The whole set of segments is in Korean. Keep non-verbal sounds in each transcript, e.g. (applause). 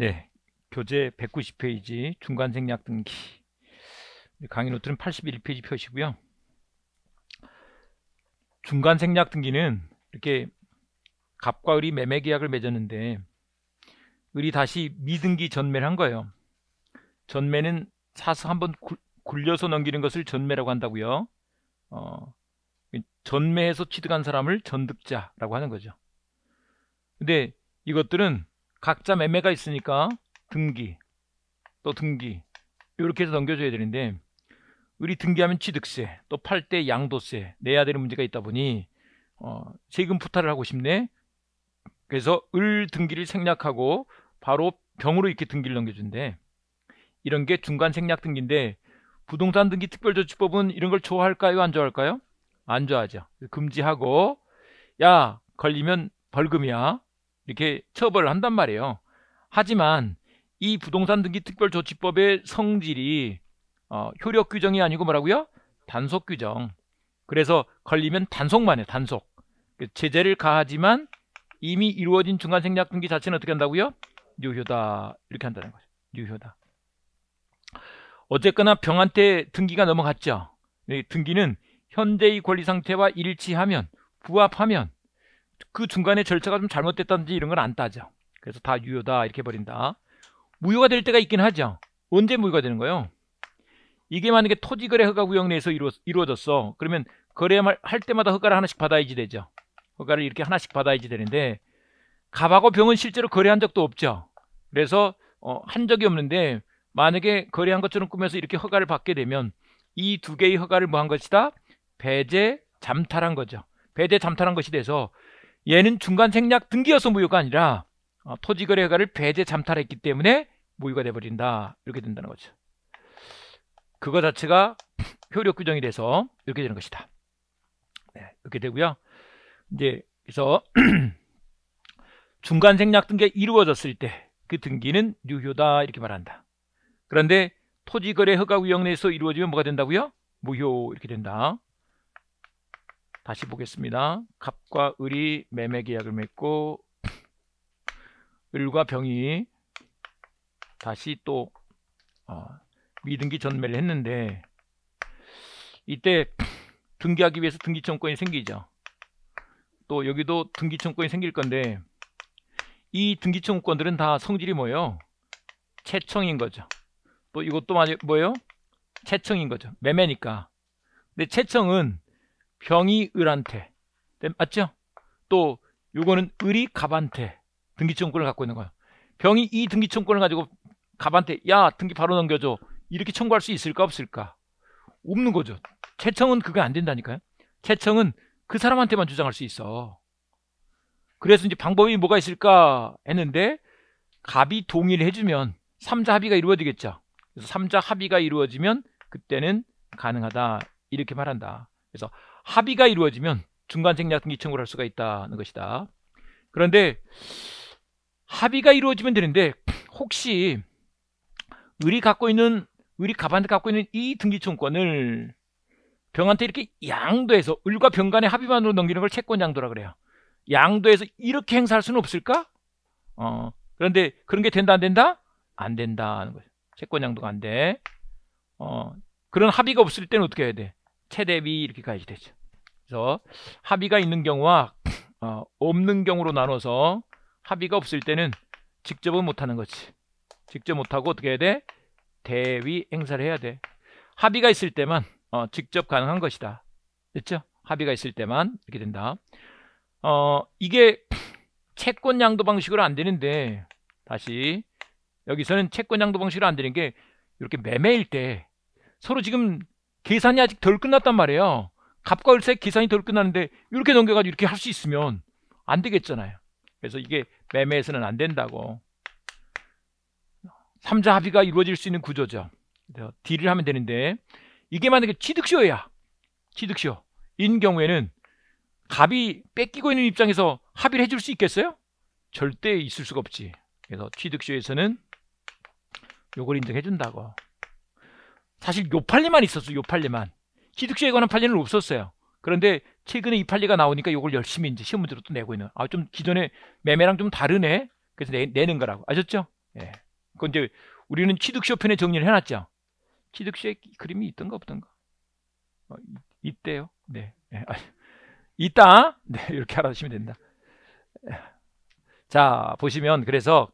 네, 교재 190페이지 중간 생략 등기 강의 노트는 81페이지 표시고요. 중간 생략 등기는 이렇게 갑과 을이 매매 계약을 맺었는데 을이 다시 미등기 전매를 한 거예요. 전매는 사서 한번 굴려서 넘기는 것을 전매라고 한다고요. 어, 전매에서 취득한 사람을 전득자라고 하는 거죠. 근데 이것들은 각자 매매가 있으니까 등기 또 등기 이렇게 해서 넘겨줘야 되는데 우리 등기하면 취득세 또 팔 때 양도세 내야 되는 문제가 있다 보니 어, 세금 부탈을 하고 싶네 그래서 을 등기를 생략하고 바로 병으로 이렇게 등기를 넘겨준대 이런 게 중간 생략 등기인데 부동산 등기 특별조치법은 이런 걸 좋아할까요 안 좋아할까요 안 좋아하죠 금지하고 야 걸리면 벌금이야 이렇게 처벌을 한단 말이에요. 하지만 이 부동산 등기 특별조치법의 성질이 어, 효력 규정이 아니고 뭐라고요? 단속 규정. 그래서 걸리면 단속만 해. 단속. 그 제재를 가하지만 이미 이루어진 중간 생략 등기 자체는 어떻게 한다고요? 유효다. 이렇게 한다는 거죠. 유효다. 어쨌거나 병한 테 등기가 넘어갔죠. 등기는 현재의 권리 상태와 일치하면 부합하면 그 중간에 절차가 좀 잘못됐다든지 이런 건 안 따져. 그래서 다 유효다 이렇게 버린다. 무효가 될 때가 있긴 하죠. 언제 무효가 되는 거예요? 이게 만약에 토지거래 허가 구역 내에서 이루, 어졌어 그러면 거래할 때마다 허가를 하나씩 받아야지 되죠. 허가를 이렇게 하나씩 받아야지 되는데 갑하고 병은 실제로 거래한 적도 없죠. 그래서 어, 한 적이 없는데 만약에 거래한 것처럼 꾸며서 이렇게 허가를 받게 되면 이 두 개의 허가를 뭐한 것이다? 배제, 잠탈한 거죠. 배제, 잠탈한 것이 돼서 얘는 중간 생략 등기여서 무효가 아니라 어, 토지거래가를 배제 잠탈했기 때문에 무효가 돼버린다 이렇게 된다는 거죠 그거 자체가 효력 규정이 돼서 이렇게 되는 것이다 네, 이렇게 되고요 이제 그래서 (clears throat) 중간 생략 등기가 이루어졌을 때 그 등기는 유효다 이렇게 말한다 그런데 토지거래 허가 구역 내에서 이루어지면 뭐가 된다고요? 무효 이렇게 된다 다시 보겠습니다. 갑과 을이 매매 계약을 맺고 을과 병이 다시 또 어, 미등기 전매를 했는데 이때 등기하기 위해서 등기청권이 생기죠. 또 여기도 등기청권이 생길 건데 이등기청권들은다 성질이 뭐예요? 채청인 거죠. 또 이것도 뭐예요? 채청인 거죠. 매매니까. 근데 채청은 병이 을한테 네, 맞죠? 또 요거는 을이 갑한테 등기청구권을 갖고 있는 거예요 병이 이 등기청구권을 가지고 갑한테 야 등기 바로 넘겨줘 이렇게 청구할 수 있을까 없을까 없는 거죠 채청은 그게 안 된다니까요 채청은 그 사람한테만 주장할 수 있어 그래서 이제 방법이 뭐가 있을까 했는데 갑이 동의를 해주면 삼자 합의가 이루어지겠죠 그래서 삼자 합의가 이루어지면 그때는 가능하다 이렇게 말한다 그래서 합의가 이루어지면 중간생 약등기 청구를 할 수가 있다는 것이다. 그런데 합의가 이루어지면 되는데 혹시 을리 갖고 있는 을리가반테 갖고 있는 이 등기청권을 병한테 이렇게 양도해서 을과 병 간의 합의만으로 넘기는 걸 채권양도라 그래요. 양도해서 이렇게 행사할 수는 없을까? 어, 그런데 그런 게 된다 안 된다? 안 된다 하는 거예요 채권양도가 안 돼. 어, 그런 합의가 없을 때는 어떻게 해야 돼? 체대비 이렇게까지 되죠. 그래서 합의가 있는 경우와 어, 없는 경우로 나눠서 합의가 없을 때는 직접은 못하는 거지. 직접 못하고 어떻게 해야 돼? 대위 행사를 해야 돼. 합의가 있을 때만 어, 직접 가능한 것이다. 됐죠? 합의가 있을 때만 이렇게 된다. 어, 이게 채권 양도 방식으로 안 되는데 다시 여기서는 채권 양도 방식으로 안 되는 게 이렇게 매매일 때 서로 지금 계산이 아직 덜 끝났단 말이에요. 갑과 을세 계산이 덜 끝났는데 이렇게 넘겨가지고 이렇게 할 수 있으면 안 되겠잖아요. 그래서 이게 매매에서는 안 된다고. 3자 합의가 이루어질 수 있는 구조죠. 그래서 딜을 하면 되는데 이게 만약에 취득쇼야취득쇼인 경우에는 갑이 뺏기고 있는 입장에서 합의를 해줄 수 있겠어요? 절대 있을 수가 없지. 그래서 취득쇼에서는 요걸 인정해준다고. 사실 요팔리만 있었어요. 요팔리만. 취득세에 관한 판례는 없었어요. 그런데 최근에 이 판례가 나오니까 요걸 열심히 이제 시험 문제로 또 내고 있는. 아 좀기존에 매매랑 좀 다르네. 그래서 내, 내는 거라고. 아셨죠? 예. 그건 이제 우리는 취득시효 편에 정리를 해놨죠. 취득시의 그림이 있던가 없던가. 어, 있대요. 네. 네. 아, (laughs) 있다. 네. 이렇게 알아두시면 된다. 자, 보시면 그래서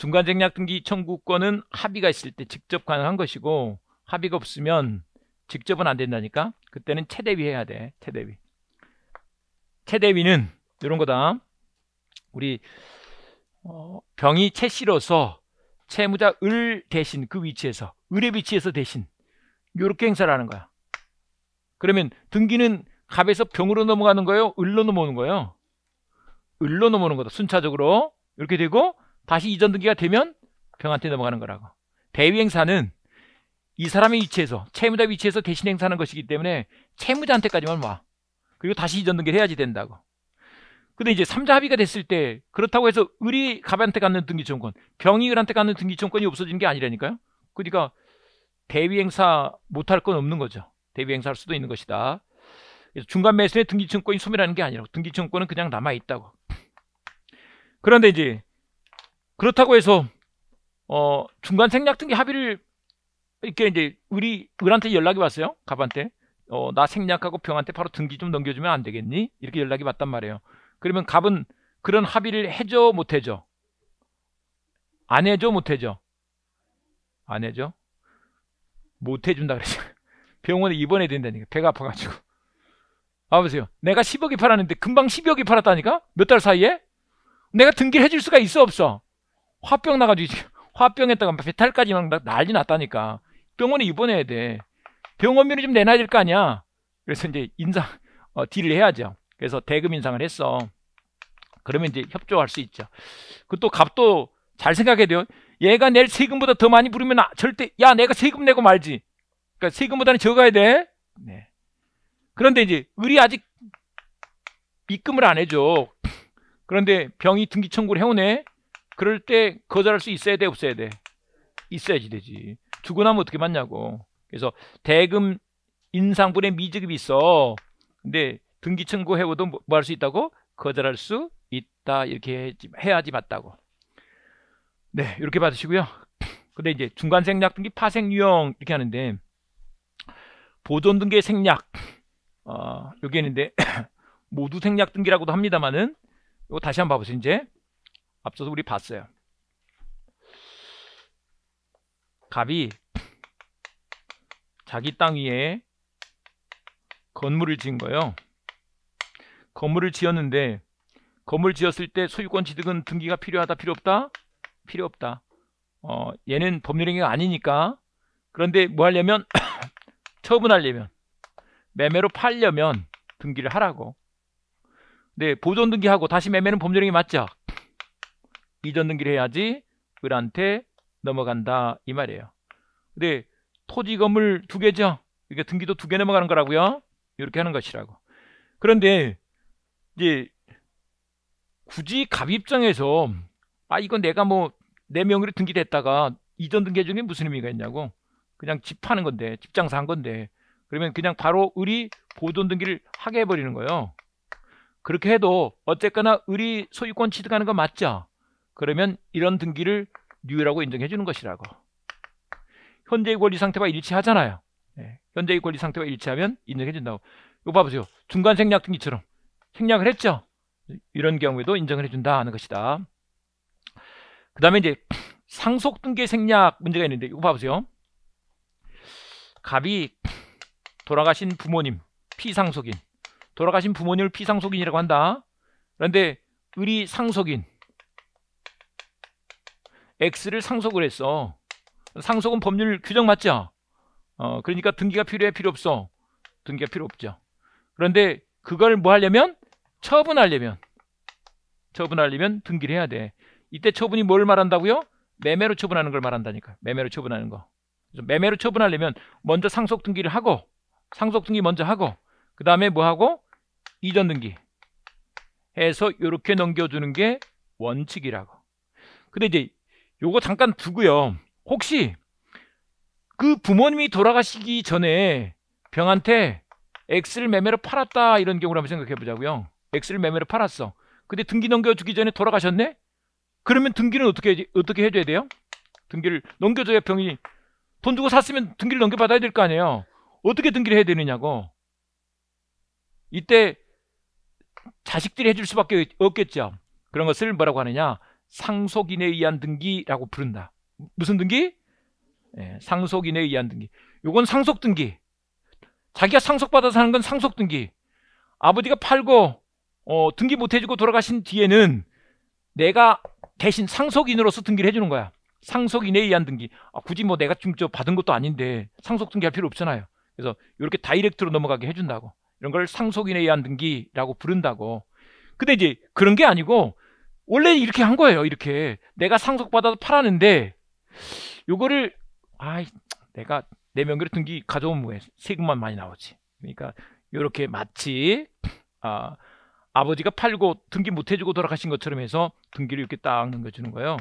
중간쟁략등기 청구권은 합의가 있을 때 직접 가능한 것이고 합의가 없으면 직접은 안 된다니까 그때는 체대위 해야 돼 체대위 체대위는 이런 거다 우리 어, 병이 채씨로서 채무자 을 대신 그 위치에서 을의 위치에서 대신 이렇게 행사를 하는 거야 그러면 등기는 갑에서 병으로 넘어가는 거예요? 을로 넘어오는 거예요? 을로 넘어오는 거다 순차적으로 이렇게 되고 다시 이전 등기가 되면 병한테 넘어가는 거라고. 대위행사는 이 사람의 위치에서 채무자 위치에서 대신 행사하는 것이기 때문에 채무자한테까지만 와. 그리고 다시 이전 등기를 해야지 된다고. 근데 이제 3자 합의가 됐을 때 그렇다고 해서 을이 갑한테 갖는 등기청권, 병이 을한테 갖는 등기청권이 없어지는 게 아니라니까요. 그러니까 대위행사 못할 건 없는 거죠. 대위행사할 수도 있는 것이다. 그래서 중간 매수의 등기청권이 소멸하는 게 아니라고. 등기청권은 그냥 남아 있다고. 그런데 이제 그렇다고 해서 어, 중간 생략 등기 합의를 이렇게 이제 우리 을한테 연락이 왔어요. 갑한테. 어, 나 생략하고 병한테 바로 등기 좀 넘겨주면 안 되겠니? 이렇게 연락이 왔단 말이에요. 그러면 갑은 그런 합의를 해줘 못 해줘? 안 해줘 못 해줘? 안 해줘? 못 해준다 그랬어요. (laughs) 병원에 입원해야 된다니까. 배가 아파가지고. 아 보세요. 내가 10억이 팔았는데 금방 10억이 팔았다니까? 몇 달 사이에? 내가 등기를 해줄 수가 있어 없어? 화병 나가지고 (laughs) 화병했다가 배탈까지 막 난리 났다니까 병원에 입원해야 돼 병원비를 좀 내놔야 될 거 아니야 그래서 이제 인상 어, 딜을 해야죠 그래서 대금 인상을 했어 그러면 이제 협조할 수 있죠 그 또 값도 잘 생각해야 돼요 얘가 낼 세금보다 더 많이 부르면 아, 절대 야 내가 세금 내고 말지 그러니까 세금보다는 적어야 돼 네. 그런데 이제 을이 아직 입금을 안 해줘 그런데 병이 등기 청구를 해오네 그럴 때 거절할 수 있어야 돼 없어야 돼? 있어야지 되지. 두고 나면 어떻게 맞냐고. 그래서 대금 인상분의 미지급이 있어. 근데 등기 청구해오도 뭐 할수 뭐 있다고? 거절할 수 있다. 이렇게 해야지, 해야지 맞다고. 네, 이렇게 받으시고요. (clears throat) 근데 이제 중간 생략 등기 파생 유형 이렇게 하는데 보존 등기 의 생략 어, 여기 있는데 (clears throat) 모두 생략 등기라고도 합니다만은 이거 다시 한번 봐보세요 이제 앞서서 우리 봤어요. 갑이 자기 땅 위에 건물을 지은 거예요. 건물을 지었는데 건물 지었을 때 소유권 취득은 등기가 필요하다 필요 없다? 필요 없다. 어, 얘는 법률행위가 아니니까 그런데 뭐 하려면 (coughs) 처분하려면 매매로 팔려면 등기를 하라고. 네, 보존 등기하고 다시 매매는 법률행위 맞죠? 이전 등기를 해야지 을한테 넘어간다 이 말이에요. 근데 토지 건물 두 개죠. 이게 등기도 두 개 넘어가는 거라고요. 이렇게 하는 것이라고. 그런데 이제 굳이 갑 입장에서 아 이건 내가 뭐내 네 명의로 등기됐다가 이전 등기 중에 무슨 의미가 있냐고 그냥 집 파는 건데 집 장사한 건데 그러면 그냥 바로 을이 보존 등기를 하게 해버리는 거예요. 그렇게 해도 어쨌거나 을이 소유권 취득하는 건 맞죠. 그러면 이런 등기를 뉴라고 인정해 주는 것이라고. 현재의 권리 상태와 일치하잖아요. 예, 현재의 권리 상태와 일치하면 인정해 준다고. 이거 봐보세요. 중간 생략 등기처럼 생략을 했죠. 이런 경우에도 인정을 해준다 하는 것이다. 그 다음에 이제 상속 등기 생략 문제가 있는데 이거 봐보세요. 갑이 돌아가신 부모님 피상속인 돌아가신 부모님을 피상속인이라고 한다. 그런데 을이 상속인 X를 상속을 했어. 상속은 법률 규정 맞죠? 어, 그러니까 등기가 필요해 필요 없어. 등기가 필요 없죠. 그런데 그걸 뭐 하려면 처분하려면 처분하려면 등기를 해야 돼. 이때 처분이 뭘 말한다고요? 매매로 처분하는 걸 말한다니까. 매매로 처분하는 거. 매매로 처분하려면 먼저 상속 등기를 하고 상속 등기 먼저 하고 그 다음에 뭐 하고 이전 등기 해서 이렇게 넘겨주는 게 원칙이라고. 근데 이제 요거 잠깐 두고요. 혹시 그 부모님이 돌아가시기 전에 병한테 X를 매매로 팔았다 이런 경우를 한번 생각해 보자고요. X를 매매로 팔았어. 근데 등기 넘겨주기 전에 돌아가셨네? 그러면 등기는 어떻게 어떻게 해줘야 돼요? 등기를 넘겨줘야 병이 돈 주고 샀으면 등기를 넘겨받아야 될 거 아니에요. 어떻게 등기를 해야 되느냐고. 이때 자식들이 해줄 수밖에 없겠죠. 그런 것을 뭐라고 하느냐? 상속인에 의한 등기라고 부른다. 무슨 등기? 예, 상속인에 의한 등기. 요건 상속 등기. 자기가 상속받아서 하는 건 상속 등기. 아버지가 팔고 어, 등기 못 해주고 돌아가신 뒤에는 내가 대신 상속인으로서 등기를 해주는 거야. 상속인에 의한 등기. 아, 굳이 뭐 내가 지금 저 받은 것도 아닌데 상속 등기할 필요 없잖아요. 그래서 이렇게 다이렉트로 넘어가게 해준다고. 이런 걸 상속인에 의한 등기라고 부른다고. 근데 이제 그런 게 아니고 원래 이렇게 한 거예요. 이렇게 내가 상속받아서 팔았는데 요거를 아이 내가 내 명의로 등기 가져온 뭐에 세금만 많이 나오지. 그러니까 요렇게 마치 아 아버지가 팔고 등기 못 해주고 돌아가신 것처럼 해서 등기를 이렇게 딱 넘겨주는 거예요.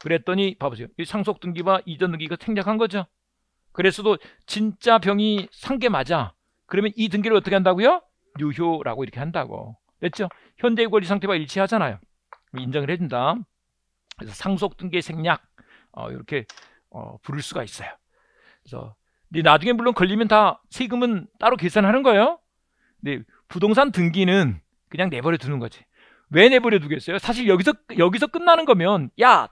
그랬더니 봐보세요. 이 상속 등기와 이전 등기가 생략한 거죠. 그래서도 진짜 병이 산 게 맞아. 그러면 이 등기를 어떻게 한다고요? 유효라고 이렇게 한다고. 됐죠? 현재의 권리 상태와 일치하잖아요. 음, 인정을 해준다. 그래서 상속 등계 생략 어, 이렇게 어, 부를 수가 있어요. 그래서 근데 나중에 물론 걸리면 다 세금은 따로 계산하는 거예요. 근데 부동산 등기는 그냥 내버려 두는 거지. 왜 내버려 두겠어요? 사실 여기서 여기서 끝나는 거면 야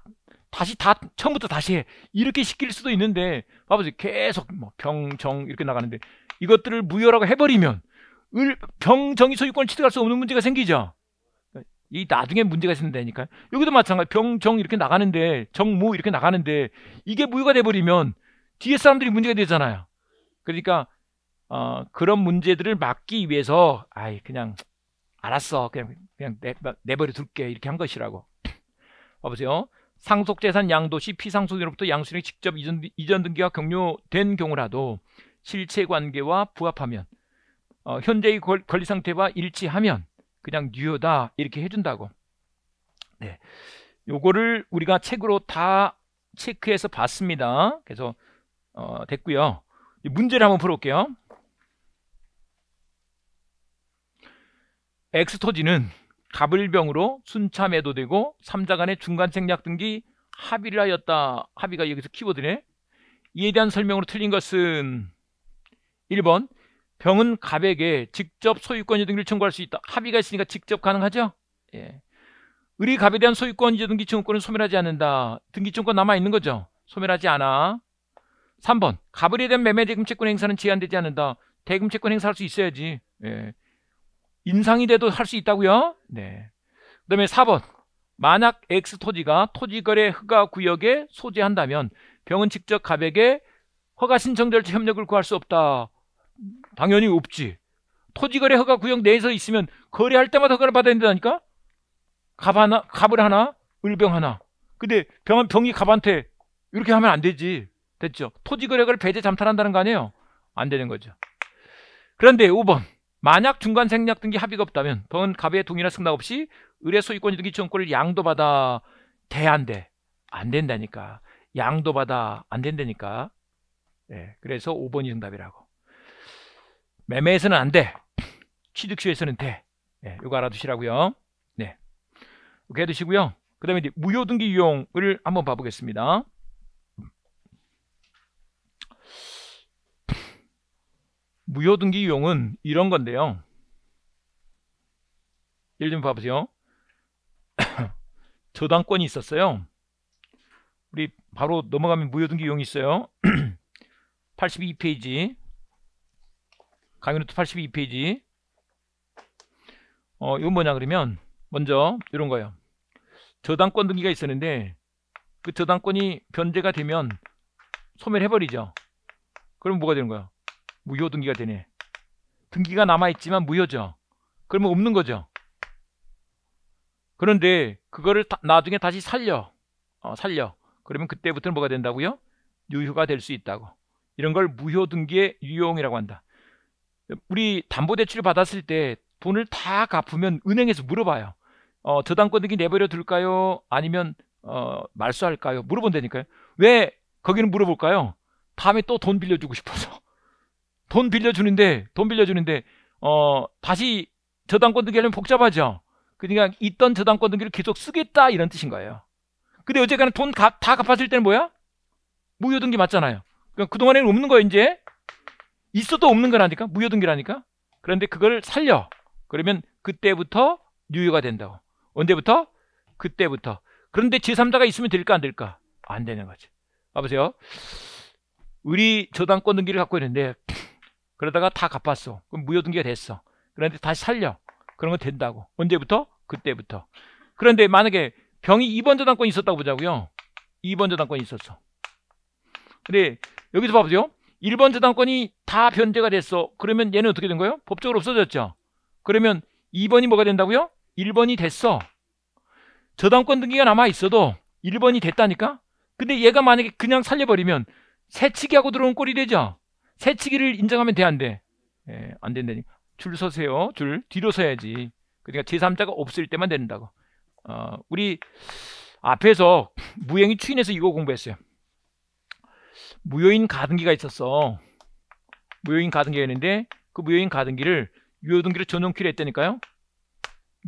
다시 다 처음부터 다시 해 이렇게 시킬 수도 있는데 아버지 계속 뭐 병정 이렇게 나가는데 이것들을 무효라고 해버리면 을 병정이 소유권을 취득할 수 없는 문제가 생기죠. 이 나중에 문제가 생긴다니까요. 여기도 마찬가지. 병, 정 이렇게 나가는데, 정, 무 이렇게 나가는데, 이게 무효가 돼버리면 뒤에 사람들이 문제가 되잖아요. 그러니까, 어, 그런 문제들을 막기 위해서, 아이, 그냥, 알았어. 그냥, 그냥 내, 내버려 둘게. 이렇게 한 것이라고. 봐보세요. 상속재산 양도시 피상속인으로부터 양수령 인 직접 이전, 이전 등기가 격려된 경우라도 실체관계와 부합하면 어, 현재의 권리 상태와 일치하면 그냥 뉴어다 이렇게 해준다고 네, 요거를 우리가 책으로 다 체크해서 봤습니다 그래서 어, 됐고요 문제를 한번 풀어볼게요 엑스토지는 갑을병으로 순참해도 되고 삼자간의 중간생략 등기 합의를 하였다 합의가 여기서 키워드네 이에 대한 설명으로 틀린 것은 1번 병은 갑에게 직접 소유권 이등기를 청구할 수 있다. 합의가 있으니까 직접 가능하죠? 예. 을리 갑에 대한 소유권 이전 등기 청구권은 소멸하지 않는다. 등기 청구권 남아 있는 거죠. 소멸하지 않아. 3번. 갑을에 대한 매매 대금 채권 행사는 제한되지 않는다. 대금 채권 행사할 수 있어야지. 예. 인상이 돼도 할 수 있다고요? 네. 그다음에 4번. 만약 X 토지가 토지거래 허가 구역에 소재한다면 병은 직접 갑에게 허가 신청 절차 협력을 구할 수 없다. 당연히 없지. 토지거래 허가 구역 내에서 있으면 거래할 때마다 허가를 받아야 된다니까? 갑 하나, 갑을 하나, 을병 하나. 근데 병한 병이 갑한테 이렇게 하면 안 되지. 됐죠? 토지거래를 배제 잠탈한다는 거 아니에요? 안 되는 거죠. 그런데 5번. 만약 중간 생략 등기 합의가 없다면 병은 갑의 동의나 승낙 없이 의뢰 소유권 등기 지원권을 양도받아 대안 돼. 안 된다니까. 양도받아 안 된다니까. 예. 네, 그래서 5번이 정답이라고. 매매에서는 안 돼. 취득시에서는 돼. 네, 예, 이거 알아두시라고요. 네, 이렇게 해두시고요. 그 다음에 무효등기 유용을 한번 봐보겠습니다. 무효등기 유용은 이런 건데요. 예를 들면 봐보세요. (coughs) 저당권이 있었어요. 우리 바로 넘어가면 무효등기 유용이 있어요. 82페이지 (coughs) 강의노트 82페이지 어 이건 뭐냐 그러면 먼저 이런 거예요 저당권 등기가 있었는데 그 저당권이 변제가 되면 소멸 해버리죠 그럼 뭐가 되는 거야 무효 등기가 되네 등기가 남아있지만 무효죠 그러면 없는 거죠 그런데 그거를 다, 나중에 다시 살려 어, 살려 그러면 그때부터는 뭐가 된다고요? 유효가 될 수 있다고 이런 걸 무효 등기의 유용이라고 한다 우리 담보대출 받았을 때 돈을 다 갚으면 은행에서 물어봐요. 어, 저당권등기 내버려 둘까요? 아니면 어, 말소할까요? 물어본다니까요. 왜 거기는 물어볼까요? 다음에 또 돈 빌려주고 싶어서. (laughs) 돈 빌려주는데, 돈 빌려주는데, 어, 다시 저당권 등기하면 복잡하죠. 그러니까 있던 저당권 등기를 계속 쓰겠다 이런 뜻인 거예요. 근데 어쨌거나 돈 다 갚았을 때는 뭐야? 무효등기 맞잖아요. 그러니까 그동안에는 없는 거예요, 이제. 있어도 없는 거라니까 무효등기라니까 그런데 그걸 살려 그러면 그때부터 유효가 된다고 언제부터? 그때부터 그런데 제3자가 있으면 될까 안 될까? 안 되는 거지 봐보세요 우리 저당권 등기를 갖고 있는데 그러다가 다 갚았어 그럼 무효등기가 됐어 그런데 다시 살려 그런 거 된다고 언제부터? 그때부터 그런데 만약에 병이 2번 저당권이 있었다고 보자고요 2번 저당권이 있었어 근데 여기서 봐보세요 일본 저당권이 다 변제가 됐어. 그러면 얘는 어떻게 된 거예요? 법적으로 없어졌죠. 그러면 2번이 뭐가 된다고요? 1번이 됐어. 저당권 등기가 남아 있어도 1번이 됐다니까? 근데 얘가 만약에 그냥 살려버리면 새치기하고 들어온 꼴이 되죠. 새치기를 인정하면 돼, 안 돼? 예, 안 된다니까. 줄 서세요. 줄. 뒤로 서야지. 그러니까 제3자가 없을 때만 된다고. 어, 우리 앞에서 무행이 추인해서 이거 공부했어요. 무효인 가등기가 있었어. 무효인 가등기가 있는데 그 무효인 가등기를 유효등기로 전용키로 했다니까요.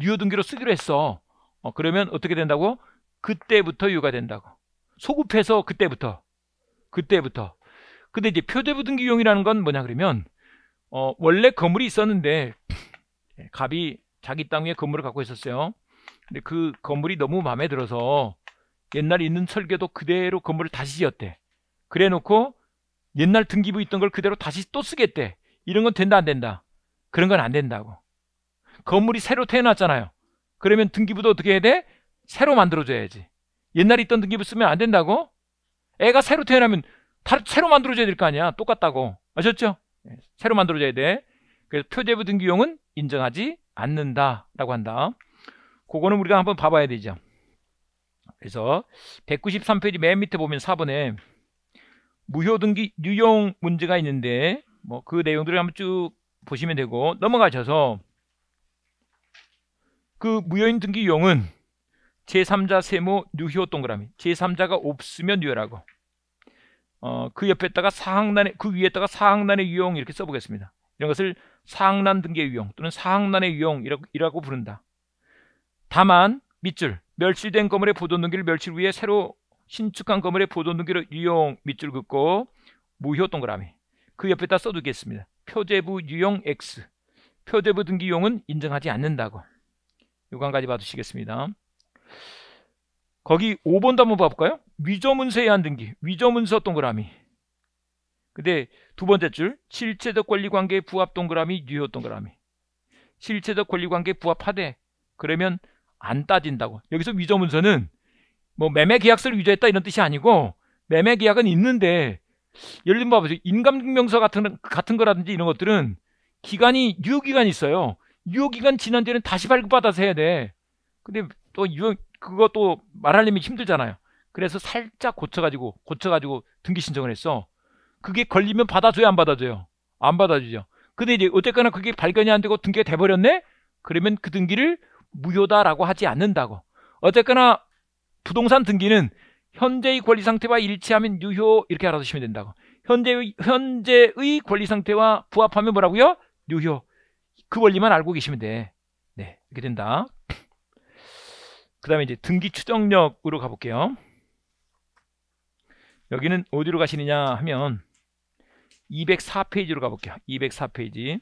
유효등기로 쓰기로 했어. 어, 그러면 어떻게 된다고? 그때부터 유가 효 된다고. 소급해서 그때부터. 그때부터. 근데 이제 표대부 등기용이라는 건 뭐냐 그러면 어, 원래 건물이 있었는데 갑이 예, 자기 땅 위에 건물을 갖고 있었어요. 근데 그 건물이 너무 마음에 들어서 옛날에 있는 설계도 그대로 건물을 다시 지었대. 그래 놓고 옛날 등기부 있던 걸 그대로 다시 또 쓰겠대. 이런 건 된다 안 된다. 그런 건 안 된다고. 건물이 새로 태어났잖아요. 그러면 등기부도 어떻게 해야 돼? 새로 만들어줘야지. 옛날에 있던 등기부 쓰면 안 된다고? 애가 새로 태어나면 다 새로 만들어줘야 될 거 아니야. 똑같다고. 아셨죠? 네, 새로 만들어줘야 돼. 그래서 표제부 등기용은 인정하지 않는다라고 한다. 그거는 우리가 한번 봐봐야 되죠. 그래서 193페이지 맨 밑에 보면 4번에 무효등기 유용 문제가 있는데 뭐 그 내용들을 한번 쭉 보시면 되고 넘어가셔서 그 무효인 등기 유용은 제3자 세모 유효 동그라미 제3자가 없으면 유효라고 어, 그 옆에다가 사항란에 그 위에다가 사항란의 유용 이렇게 써보겠습니다. 이런 것을 사항란 등기 유용 또는 사항란의 유용이라고 이라고 부른다. 다만 밑줄 멸실된 건물의 보존 등기를 멸실 후에 새로 신축한 건물의 보도등기를 유용 밑줄 긋고 무효 동그라미 그 옆에다 써두겠습니다. 표제부 유용 X 표제부 등기용은 인정하지 않는다고 요강까지 봐두시겠습니다. 거기 5번도 한번 봐볼까요? 위조문서에 한 등기 위조문서 동그라미 근데 두 번째 줄 실체적 권리관계 부합 동그라미 유효 동그라미 실체적 권리관계 부합하되 그러면 안 따진다고 여기서 위조문서는 뭐 매매 계약서를 위조했다 이런 뜻이 아니고 매매 계약은 있는데 열린 바 보세요. 인감증명서 같은 같은 거라든지 이런 것들은 기간이 유효 기간이 있어요. 유효 기간 지난 뒤에는 다시 발급받아서 해야 돼. 근데 또 유효 그것도 말하려면 힘들잖아요. 그래서 살짝 고쳐가지고 고쳐가지고 등기 신청을 했어. 그게 걸리면 받아줘요 안 받아줘요? 안 받아주죠. 근데 이제 어쨌거나 그게 발견이 안 되고 등기가 돼버렸네? 그러면 그 등기를 무효다라고 하지 않는다고. 어쨌거나 부동산 등기는 현재의 권리 상태와 일치하면 유효 이렇게 알아두시면 된다고. 현재의, 현재의 권리 상태와 부합하면 뭐라고요? 유효. 그 원리만 알고 계시면 돼. 네, 이렇게 된다. 그 다음에 이제 등기 추정력으로 가볼게요. 여기는 어디로 가시느냐 하면 204페이지로 가볼게요. 204페이지.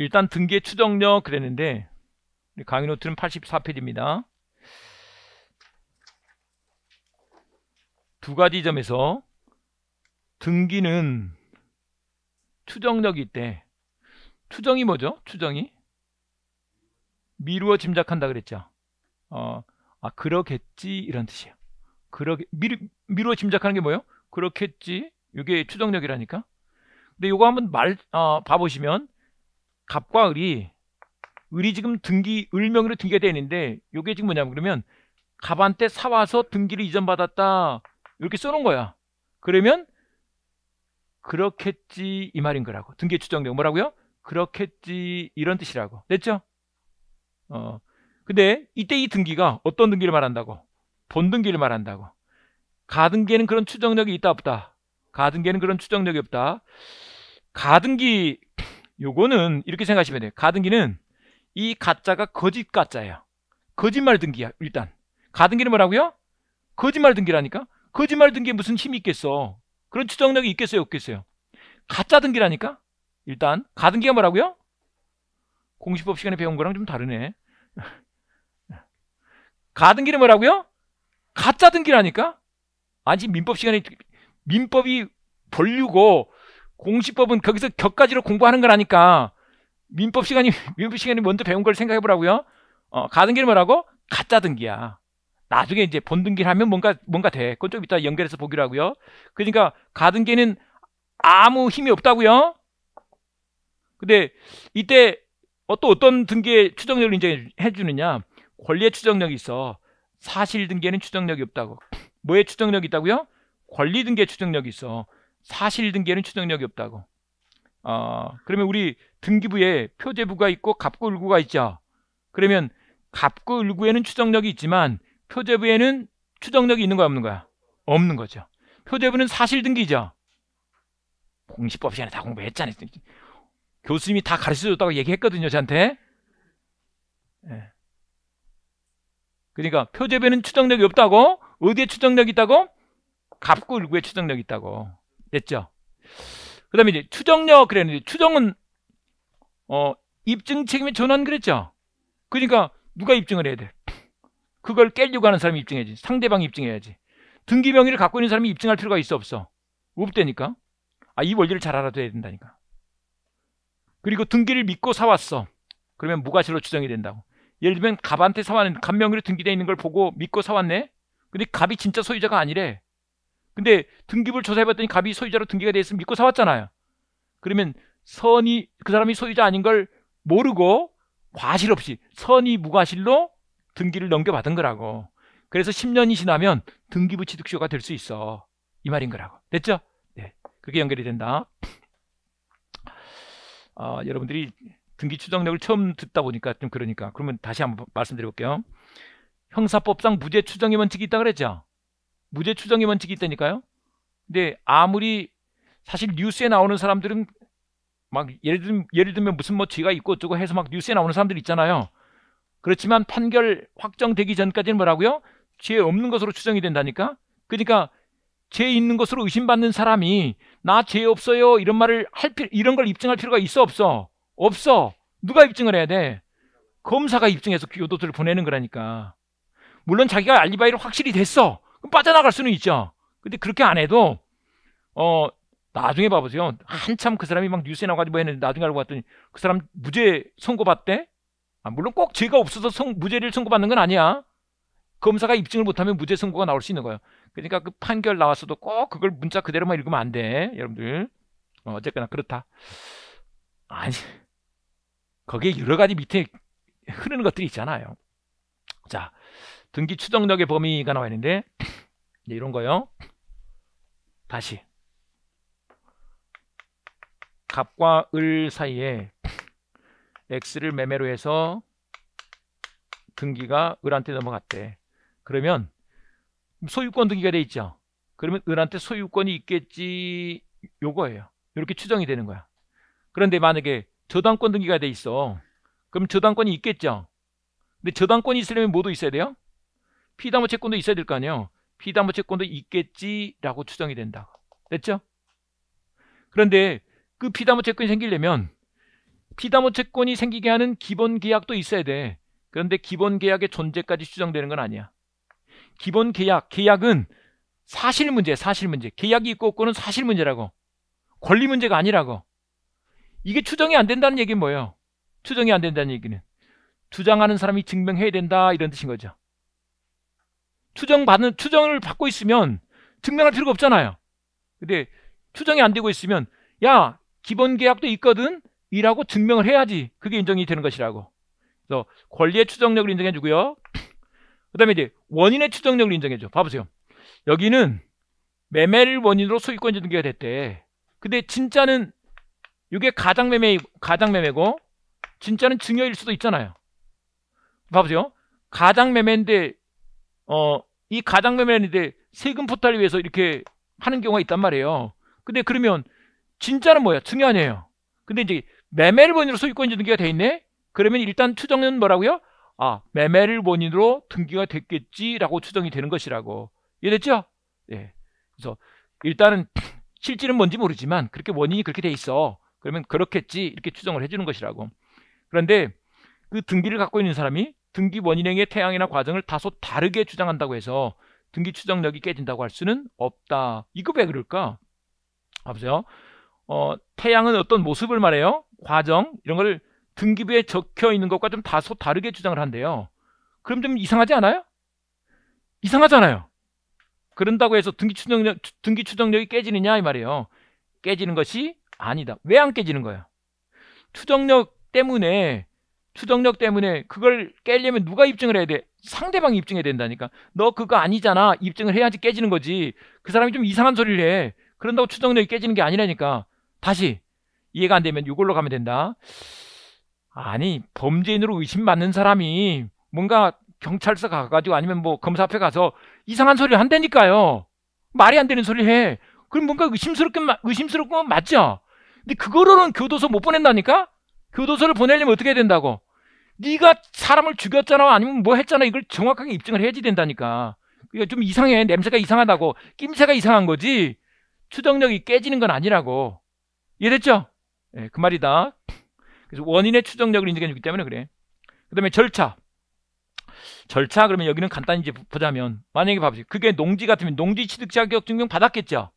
일단 등기의 추정력 그랬는데 강의 노트는 84페이지입니다. 두 가지 점에서 등기는 추정력이 있대. 추정이 뭐죠? 추정이 미루어 짐작한다 그랬죠. 어, 아 그러겠지 이런 뜻이에요. 그러게 미, 미루어 짐작하는 게 뭐예요? 그렇겠지. 이게 추정력이라니까. 근데 요거 한번 말 어, 봐보시면 갑과 을이 을이 지금 등기 을명으로 등기가 되는데 이게 지금 뭐냐면 그러면 갑한테 사와서 등기를 이전받았다 이렇게 써놓은 거야 그러면 그렇겠지 이 말인 거라고 등기 추정되고 뭐라고요? 그렇겠지 이런 뜻이라고 됐죠? 어 근데 이때 이 등기가 어떤 등기를 말한다고? 본등기를 말한다고 가등기에는 그런 추정력이 있다 없다 가등기에는 그런 추정력이 없다 가등기 요거는 이렇게 생각하시면 돼요. 가등기는 이 가짜가 거짓 가짜예요. 거짓말 등기야 일단. 가등기는 뭐라고요? 거짓말 등기라니까. 거짓말 등기에 무슨 힘이 있겠어. 그런 추정력이 있겠어요 없겠어요. 가짜 등기라니까. 일단 가등기가 뭐라고요? 공시법 시간에 배운 거랑 좀 다르네. (laughs) 가등기는 뭐라고요? 가짜 등기라니까. 아니 민법 시간에 민법이 벌류고 공시법은 거기서 격가지로 공부하는 거라니까 민법 시간이 (laughs) 민법 시간이 먼저 배운 걸 생각해 보라고요. 어, 가등기는 뭐라고? 가짜 등기야. 나중에 이제 본등기를 하면 뭔가 뭔가 돼. 그건 좀 이따 연결해서 보기로 하고요. 그러니까 가등기는 아무 힘이 없다고요. 근데 이때 또 어떤 등기의 추정력을 인정해 주느냐? 권리의 추정력이 있어. 사실 등기에는 추정력이 없다고. 뭐에 추정력이 있다고요? 권리 등기의 추정력이 있어. 사실 등기에는 추정력이 없다고. 어, 그러면 우리 등기부에 표제부가 있고 갑구 을구가 있죠. 그러면 갑구 을구에는 추정력이 있지만 표제부에는 추정력이 있는 거야 없는 거야? 없는 거죠. 표제부는 사실 등기죠. 공시법 시간에 다 공부했잖아요. 교수님이 다 가르쳐줬다고 얘기했거든요, 저한테. 예. 그러니까 표제부에는 추정력이 없다고 어디에 추정력이 있다고? 갑구 을구에 추정력이 있다고. 됐죠? 그 다음에 이제 추정력 그랬는데 추정은 어, 입증 책임의 전환 그랬죠? 그러니까 누가 입증을 해야 돼? (laughs) 그걸 깰려고 하는 사람이 입증해야지. 상대방이 입증해야지. 등기 명의를 갖고 있는 사람이 입증할 필요가 있어 없어? 없대니까. 아, 이 원리를 잘 알아둬야 된다니까. 그리고 등기를 믿고 사왔어. 그러면 무과실로 추정이 된다고. 예를 들면 갑한테 사왔는데 갑 명의로 등기되어 있는 걸 보고 믿고 사왔네. 근데 갑이 진짜 소유자가 아니래. 근데 등기부를 조사해봤더니 갑이 소유자로 등기가 돼 있으면 믿고 사왔잖아요. 그러면 선이 그 사람이 소유자 아닌 걸 모르고 과실 없이 선이 무과실로 등기를 넘겨받은 거라고. 그래서 10년이 지나면 등기부 취득시효가 될 수 있어. 이 말인 거라고. 됐죠? 네. 그게 연결이 된다. 아, 여러분들이 등기 추정력을 처음 듣다 보니까 좀 그러니까. 그러면 다시 한번 말씀드려 볼게요. 형사법상 무죄 추정의 원칙이 있다 그랬죠? 무죄 추정의 원칙이 있다니까요. 근데 아무리 사실 뉴스에 나오는 사람들은 막 예를 들면 예를 들면 무슨 뭐 죄가 있고 어쩌고 해서 막 뉴스에 나오는 사람들 있잖아요. 그렇지만 판결 확정되기 전까지는 뭐라고요? 죄 없는 것으로 추정이 된다니까. 그러니까 죄 있는 것으로 의심받는 사람이 나 죄 없어요 이런 말을 할 필요 이런 걸 입증할 필요가 있어 없어 없어 누가 입증을 해야 돼 검사가 입증해서 교도소을 보내는 거라니까 물론 자기가 알리바이를 확실히 됐어 그럼 빠져나갈 수는 있죠. 근데 그렇게 안 해도 어 나중에 봐보세요. 한참 그 사람이 막 뉴스에 나와가지고 뭐 했는데 나중에 알고 봤더니 그 사람 무죄 선고받대. 아, 물론 꼭 죄가 없어서 성, 무죄를 선고받는 건 아니야. 검사가 입증을 못하면 무죄 선고가 나올 수 있는 거예요. 그러니까 그 판결 나왔어도 꼭 그걸 문자 그대로만 읽으면 안 돼, 여러분들. 어, 쨌거나 그렇다. 아니, 거기에 여러 가지 밑에 흐르는 것들이 있잖아요. 자, 등기 추정력의 범위가 나와 있는데 이런 거요. 다시 갑과 을 사이에 x를 매매로 해서 등기가 을한테 넘어갔대. 그러면 소유권 등기가 돼 있죠. 그러면 을한테 소유권이 있겠지 요거예요. 이렇게 추정이 되는 거야. 그런데 만약에 저당권 등기가 돼 있어. 그럼 저당권이 있겠죠. 근데 저당권이 있으려면 뭐도 있어야 돼요? 피담보 채권도 있어야 될 거 아니에요. 피담보 채권도 있겠지라고 추정이 된다. 됐죠? 그런데 그 피담보 채권이 생기려면 피담보 채권이 생기게 하는 기본 계약도 있어야 돼. 그런데 기본 계약의 존재까지 추정되는 건 아니야. 기본 계약, 계약은 사실 문제, 사실 문제. 계약이 있고 없고는 사실 문제라고. 권리 문제가 아니라고. 이게 추정이 안 된다는 얘기는 뭐예요? 추정이 안 된다는 얘기는 주장하는 사람이 증명해야 된다 이런 뜻인 거죠. 추정 받는 추정을 받고 있으면 증명할 필요가 없잖아요. 근데 추정이 안 되고 있으면 야 기본 계약도 있거든 이라고 증명을 해야지 그게 인정이 되는 것이라고. 그래서 권리의 추정력을 인정해주고요. (clears throat) 그다음에 이제 원인의 추정력을 인정해줘. 봐보세요. 여기는 매매를 원인으로 소유권이 등기가 됐대. 근데 진짜는 이게 가장 매매 가장 매매고 진짜는 증여일 수도 있잖아요. 봐보세요. 가장 매매인데 어이 가당매매인데 세금 포탈을 위해서 이렇게 하는 경우가 있단 말이에요. 근데 그러면 진짜는 뭐야? 증여아니에요 근데 이제 매매를 본인으로 소유권 등기가 돼 있네. 그러면 일단 추정은 뭐라고요? 아, 매매를 본인으로 등기가 됐겠지라고 추정이 되는 것이라고. 이해됐죠? 예. 그래서 일단은 (clears throat) 실질은 뭔지 모르지만 그렇게 원인이 그렇게 돼 있어. 그러면 그렇겠지 이렇게 추정을 해주는 것이라고. 그런데 그 등기를 갖고 있는 사람이 등기 원인행의 태양이나 과정을 다소 다르게 주장한다고 해서 등기 추정력이 깨진다고 할 수는 없다. 이거 왜 그럴까? 보세요. 어, 태양은 어떤 모습을 말해요? 과정 이런 걸 등기부에 적혀 있는 것과 좀 다소 다르게 주장을 한대요. 그럼 좀 이상하지 않아요? 이상하잖아요. 그런다고 해서 등기 추정력 등기 추정력이 깨지느냐 이 말이에요. 깨지는 것이 아니다. 왜 안 깨지는 거예요? 추정력 때문에 추정력 때문에 그걸 깨려면 누가 입증을 해야 돼? 상대방이 입증해야 된다니까. 너 그거 아니잖아. 입증을 해야지 깨지는 거지. 그 사람이 좀 이상한 소리를 해. 그런다고 추정력이 깨지는 게 아니라니까. 다시 이해가 안 되면 이걸로 가면 된다. 아니 범죄인으로 의심받는 사람이 뭔가 경찰서 가가지고 아니면 뭐 검사 앞에 가서 이상한 소리를 한다니까요. 말이 안 되는 소리 를 해. 그럼 뭔가 의심스럽게 의심스럽고 맞죠. 근데 그거로는 교도소 못 보낸다니까? 교도소를 그 보내려면 어떻게 해야 된다고? 네가 사람을 죽였잖아 아니면 뭐 했잖아 이걸 정확하게 입증을 해야지 된다니까. 이거 좀 이상해 냄새가 이상하다고 낌새가 이상한 거지 추정력이 깨지는 건 아니라고 이해됐죠? 네, 그 말이다. 그래서 원인의 추정력을 인정해주기 때문에 그래. 그 다음에 절차. 절차 그러면 여기는 간단히 이제 보자면 만약에 봐보세요. 그게 농지 같으면 농지 취득 자격 증명 받았겠죠.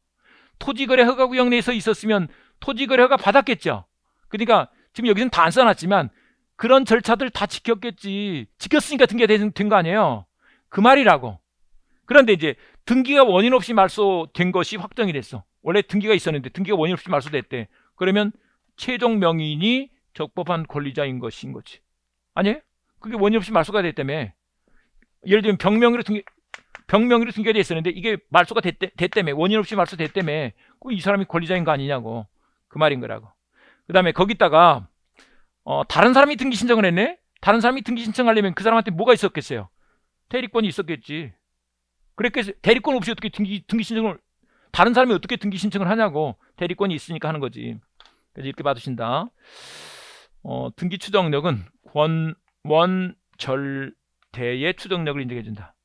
토지 거래 허가 구역 내에서 있었으면 토지 거래 허가 받았겠죠. 그러니까 지금 여기는 다 안 써놨지만 그런 절차들 다 지켰겠지. 지켰으니까 등기가 된 거 아니에요. 그 말이라고. 그런데 이제 등기가 원인 없이 말소된 것이 확정이 됐어. 원래 등기가 있었는데 등기가 원인 없이 말소됐대. 그러면 최종 명인이 적법한 권리자인 것인 거지. 아니에요? 그게 원인 없이 말소가 됐다며. 예를 들면 병명으로 등기, 병명으로 등기가 됐었는데 이게 말소가 됐대, 됐다며. 원인 없이 말소됐다며. 이 사람이 권리자인 거 아니냐고. 그 말인 거라고. 그 다음에 거기다가 어, 다른 사람이 등기 신청을 했네? 다른 사람이 등기 신청하려면 그 사람한테 뭐가 있었겠어요? 대리권이 있었겠지. 그렇게어요 대리권 없이 어떻게 등기, 등기 신청을, 다른 사람이 어떻게 등기 신청을 하냐고. 대리권이 있으니까 하는 거지. 그래서 이렇게 받으신다. 어, 등기 추정력은 권, 원, 절, 대의 추정력을 인정해준다.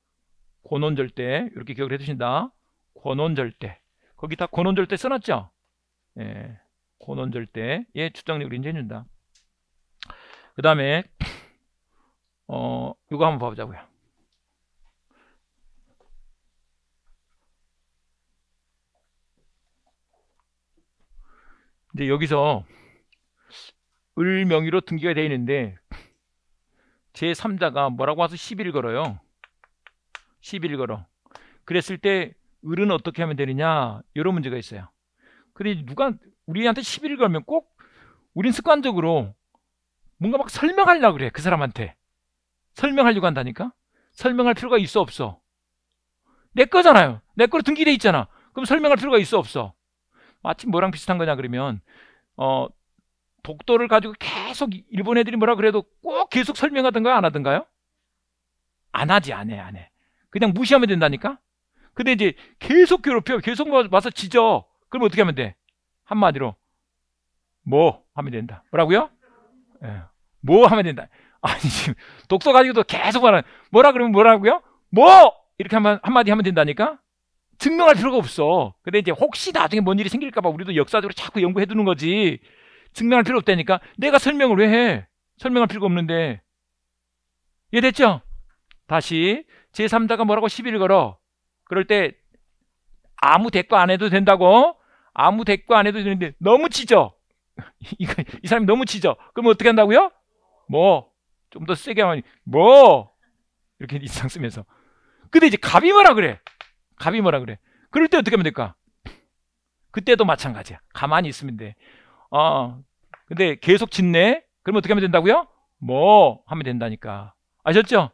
권원절대. 이렇게 기억을 해두신다. 권원절대. 거기 다 권원절대 써놨죠? 예. 혼원절 때의 추정력을 인정해준다. 그 다음에 어 이거 한번 봐보자고요. 이제 여기서 을 명의로 등기가 되어 있는데 제3자가 뭐라고 와서 시비를 걸어요. 1비를 걸어. 그랬을 때 을은 어떻게 하면 되느냐 이런 문제가 있어요. 근데 누가 우리한테 시비를 걸면 꼭 우린 습관적으로 뭔가 막 설명하려고 그래 그 사람한테 설명하려고 한다니까 설명할 필요가 있어 없어 내 거잖아요 내 거로 등기돼 있잖아 그럼 설명할 필요가 있어 없어 마침 뭐랑 비슷한 거냐 그러면 어 독도를 가지고 계속 일본 애들이 뭐라 그래도 꼭 계속 설명하든가안하든가요안 하지 안 해 안 해 그냥 무시하면 된다니까 근데 이제 계속 괴롭혀 계속 뭐 와서 지져 그럼 어떻게 하면 돼 한마디로 뭐 하면 된다. 뭐라고요? 예. 뭐 하면 된다. 아니 지금 독서 가지고도 계속 말하는 뭐라 그러면 뭐라고요? 뭐 이렇게 하면 한마디 하면 된다니까? 증명할 필요가 없어. 근데 이제 혹시 나중에 뭔 일이 생길까봐 우리도 역사적으로 자꾸 연구해 두는 거지. 증명할 필요 없다니까. 내가 설명을 왜 해? 설명할 필요가 없는데. 이해됐죠? 다시 제3자가 뭐라고 시비를 걸어. 그럴 때 아무 대꾸 안 해도 된다고 아무 대꾸 안 해도 되는데 너무 지져. (laughs) 이, 이 사람이 너무 지져. 그러면 어떻게 한다고요? 뭐 좀 더 세게 하면 뭐 이렇게 일상 쓰면서. 근데 이제 갑이 뭐라 그래? 갑이 뭐라 그래? 그럴 때 어떻게 하면 될까? 그때도 마찬가지야. 가만히 있으면 돼. 어, 어. 근데 계속 짓네 그럼 어떻게 하면 된다고요? 뭐 하면 된다니까. 아셨죠?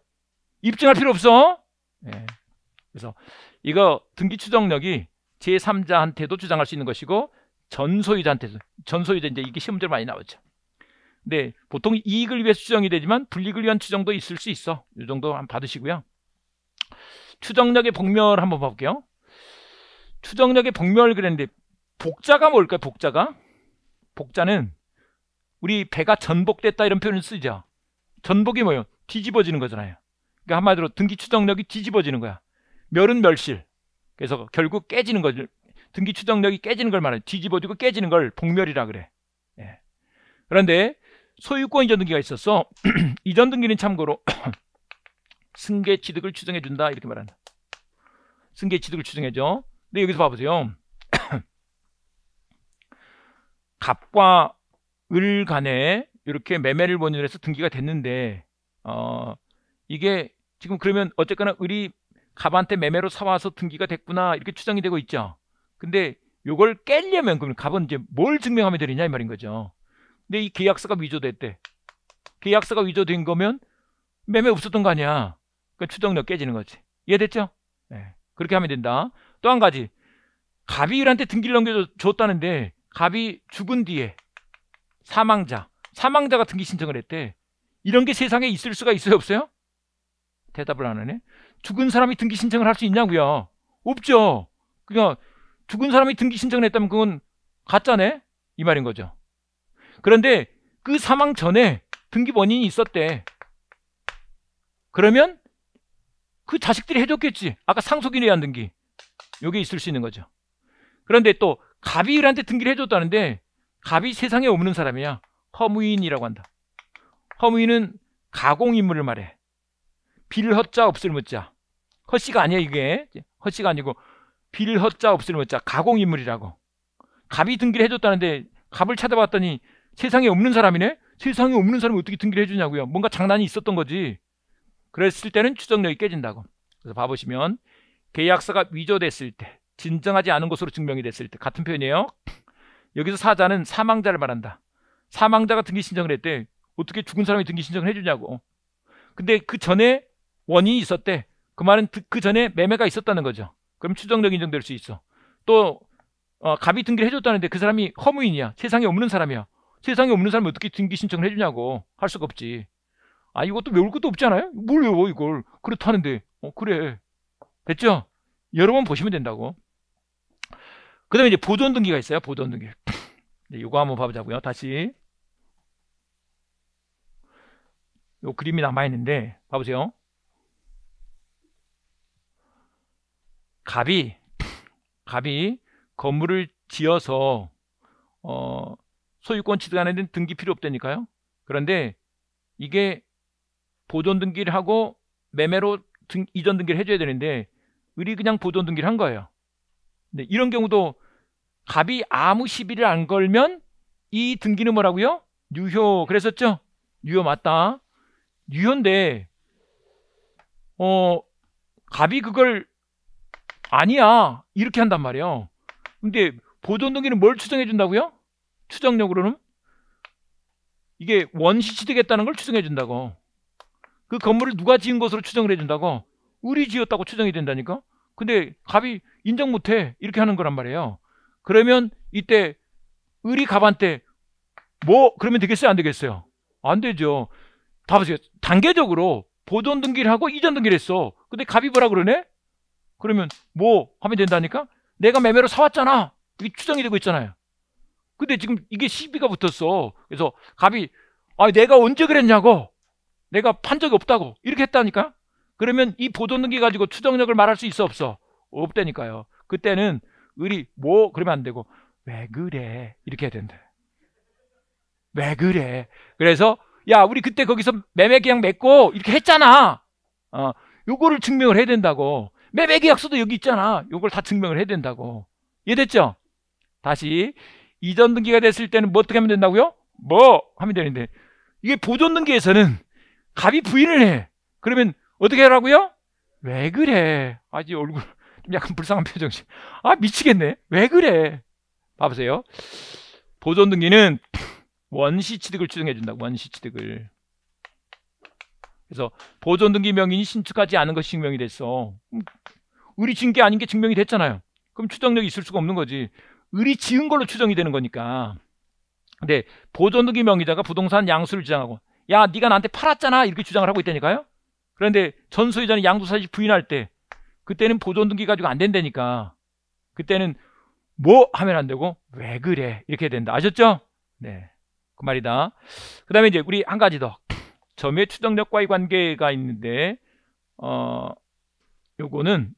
입증할 필요 없어. 네. 그래서 이거 등기 추정력이 제3자한테도 주장할 수 있는 것이고 전소유자한테도 전소유자 이제 이게 시험들 많이 나오죠. 네, 보통 이익을 위해서 추정이 되지만 불이익을 위한 추정도 있을 수 있어. 이 정도 한 받으시고요. 추정력의 복멸 한번 봐볼게요. 추정력의 복멸 그랬는데 복자가 뭘까요? 복자가 복자는 우리 배가 전복됐다 이런 표현을 쓰죠. 전복이 뭐예요? 뒤집어지는 거잖아요. 그러니까 한마디로 등기 추정력이 뒤집어지는 거야. 멸은 멸실. 그래서 결국 깨지는 걸 등기 추정력이 깨지는 걸 말해 뒤집어지고 깨지는 걸 복멸이라 그래 예. 그런데 소유권 이전 등기가 있었어 (clears throat) 이전 등기는 참고로 (clears throat) 승계 취득을 추정해 준다 이렇게 말한다 승계 취득을 추정해줘 근데 여기서 봐보세요 갑과 (clears throat) 을 간에 이렇게 매매를 원인으로 해서 등기가 됐는데 어 이게 지금 그러면 어쨌거나 을이 갑한테 매매로 사와서 등기가 됐구나 이렇게 추정이 되고 있죠. 근데 요걸 깨려면 그럼 갑은 이제 뭘 증명하면 되느냐 이 말인 거죠. 근데 이 계약서가 위조됐대. 계약서가 위조된 거면 매매 없었던 거 아니야. 그러니까 추정력 깨지는 거지. 이해됐죠? 네. 그렇게 하면 된다. 또 한 가지. 갑이 일한테 등기를 넘겨줬다는데 갑이 죽은 뒤에 사망자, 사망자가 등기 신청을 했대. 이런 게 세상에 있을 수가 있어요? 없어요? 대답을 안 하네. 죽은 사람이 등기 신청을 할 수 있냐고요? 없죠. 그러니까 죽은 사람이 등기 신청을 했다면 그건 가짜네? 이 말인 거죠. 그런데 그 사망 전에 등기 원인이 있었대. 그러면 그 자식들이 해줬겠지. 아까 상속인에 의한 등기. 요게 있을 수 있는 거죠. 그런데 또 갑이일한테 등기를 해줬다는데 갑이 세상에 없는 사람이야. 허무인이라고 한다. 허무인은 가공인물을 말해. 빌헛자 없을 묻자허씨가 아니야 이게 허씨가 아니고 빌헛자 없을 묻자 가공인물이라고 갑이 등기를 해줬다는데 갑을 찾아봤더니 세상에 없는 사람이네 세상에 없는 사람이 어떻게 등기를 해주냐고요 뭔가 장난이 있었던 거지 그랬을 때는 추정력이 깨진다고 그래서 봐보시면 계약서가 위조됐을 때 진정하지 않은 것으로 증명이 됐을 때 같은 표현이에요 여기서 사자는 사망자를 말한다 사망자가 등기 신청을 했대 어떻게 죽은 사람이 등기 신청을 해주냐고 근데 그 전에 원인이 있었대. 그 말은 그 전에 매매가 있었다는 거죠. 그럼 추정력 인정될 수 있어. 또 어, 갑이 등기를 해줬다는데 그 사람이 허무인이야. 세상에 없는 사람이야. 세상에 없는 사람이 어떻게 등기 신청을 해주냐고 할 수가 없지. 아 이것도 외울 것도 없잖아요. 뭘 외워 이걸. 그렇다는데. 어 그래. 됐죠? 여러 번 보시면 된다고. 그 다음에 이제 보존 등기가 있어요. 보존 등기. 이거 (laughs) 네, 한번 봐보자고요. 다시. 요 그림이 남아있는데 봐보세요. 갑이 갑이 건물을 지어서 어, 소유권 취득하는 등기 필요 없다니까요. 그런데 이게 보존 등기를 하고 매매로 등, 이전 등기를 해줘야 되는데 을이 그냥 보존 등기를 한 거예요. 근 네, 이런 경우도 갑이 아무 시비를 안 걸면 이 등기는 뭐라고요? 유효 그랬었죠? 유효 맞다. 유효인데 어 갑이 그걸 아니야 이렇게 한단 말이에요. 근데 보존등기는 뭘 추정해 준다고요? 추정력으로는 이게 원시 취득했다는 걸 추정해 준다고. 그 건물을 누가 지은 것으로 추정을 해 준다고. 우리 지었다고 추정이 된다니까. 근데 갑이 인정 못해 이렇게 하는 거란 말이에요. 그러면 이때 의리 갑한테 뭐 그러면 되겠어요? 안 되겠어요? 안 되죠. 다 보세요. 단계적으로 보존 등기를 하고 이전 등기를 했어. 근데 갑이 뭐라 그러네? 그러면 뭐 하면 된다니까? 내가 매매로 사왔잖아. 이게 추정이 되고 있잖아요. 근데 지금 이게 시비가 붙었어. 그래서 갑이 아 내가 언제 그랬냐고. 내가 판 적이 없다고. 이렇게 했다니까. 그러면 이 보도능기 가지고 추정력을 말할 수 있어 없어? 없다니까요. 그때는 의리 뭐 그러면 안 되고 왜 그래 이렇게 해야 된대. 왜 그래? 그래서 야 우리 그때 거기서 매매 계약 맺고 이렇게 했잖아. 어, 요거를 증명을 해야 된다고. 매매계약서도 여기 있잖아. 이걸 다 증명을 해야 된다고. 이해됐죠? 다시 이전 등기가 됐을 때는 뭐 어떻게 하면 된다고요? 뭐 하면 되는데 이게 보존 등기에서는 갑이 부인을 해. 그러면 어떻게 하라고요? 왜 그래? 아직 얼굴 좀 약간 불쌍한 표정이. 아 미치겠네. 왜 그래? 봐보세요. 보존 등기는 원시 취득을 추정해 준다고 원시 취득을. 그래서 보존 등기 명인이 신축하지 않은 것이 증명이 됐어. 의리 지은 게 아닌 게 증명이 됐잖아요. 그럼 추정력이 있을 수가 없는 거지. 의리 지은 걸로 추정이 되는 거니까. 근데 보존 등기 명의자가 부동산 양수를 주장하고 야 네가 나한테 팔았잖아 이렇게 주장을 하고 있다니까요. 그런데 전소유자는 양도 사실 부인할 때 그때는 보존 등기 가지고 안 된다니까. 그때는 뭐 하면 안 되고 왜 그래 이렇게 해야 된다 아셨죠? 네, 그 말이다. 그다음에 이제 우리 한 가지 더 점의 유 추정력과의 관계가 있는데 어 요거는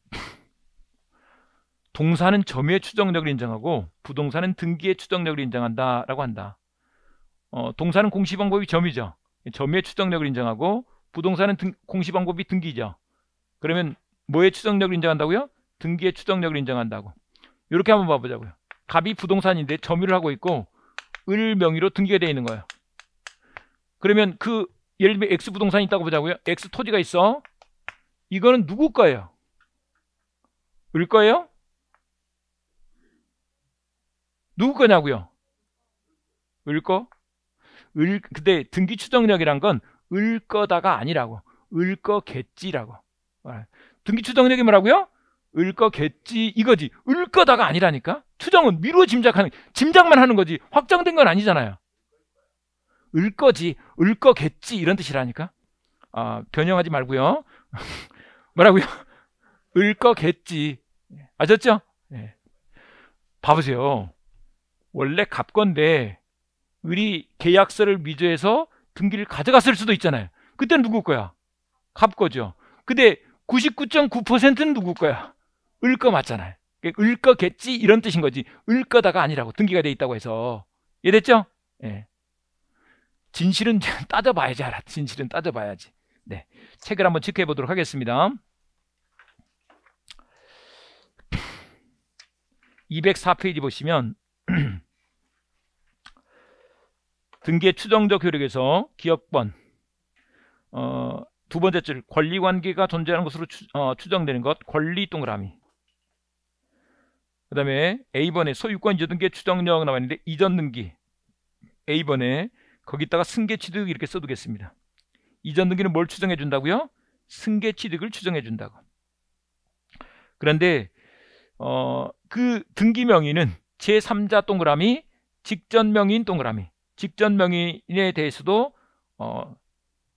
동사는 점유의 추정력을 인정하고 부동산은 등기의 추정력을 인정한다라고 한다. 어, 동사는 공시 방법이 점유죠 점유의 추정력을 인정하고 부동산은 등, 공시 방법이 등기죠. 그러면 뭐의 추정력을 인정한다고요? 등기의 추정력을 인정한다고. 이렇게 한번 봐보자고요. 갑이 부동산인데 점유를 하고 있고 을 명의로 등기가 되어 있는 거예요. 그러면 그 예를 들면 X 부동산이 있다고 보자고요. X 토지가 있어. 이거는 누구 거예요? 을 거예요? 누구 거냐고요? 을 거? 을 근데 등기 추정력이란 건 을 거다가 아니라고. 을 거겠지라고. 아, 등기 추정력이 뭐라고요? 을 거겠지 이거지. 을 거다가 아니라니까. 추정은 미루어 짐작하는 짐작만 하는 거지. 확정된 건 아니잖아요. 을 거지, 을 거겠지 이런 뜻이라니까. 아, 변형하지 말고요. (laughs) 뭐라고요? 을 거겠지. 아셨죠? 네. 봐보세요. 원래 갑건데 우리 계약서를 위조해서 등기를 가져갔을 수도 있잖아요. 그때는 누구 거야? 갑거죠. 근데 99.9%는 누구 거야? 을거 맞잖아요. 그러니까 을 거겠지 이런 뜻인 거지. 을 거다가 아니라고 등기가 돼 있다고 해서. 이해됐죠? 예. 네. 진실은 (laughs) 따져봐야지 알아. 진실은 따져봐야지. 네. 책을 한번 체크해 보도록 하겠습니다. 204페이지 보시면 (clears throat) 등기의 추정적 효력에서 기업권 어, 두 번째 줄 권리관계가 존재하는 것으로 추, 어, 정되는 것 권리 동그라미 그 다음에 A번에 소유권 이전 등기의 추정력 나와 있는데 이전 등기 A번에 거기다가 승계취득 이렇게 써두겠습니다. 이전 등기는 뭘 추정해 준다고요? 승계취득을 추정해 준다고. 그런데 어, 그 등기 명의는 제3자 동그라미, 직전 명의인 동그라미, 직전 명의인에 대해서도 어,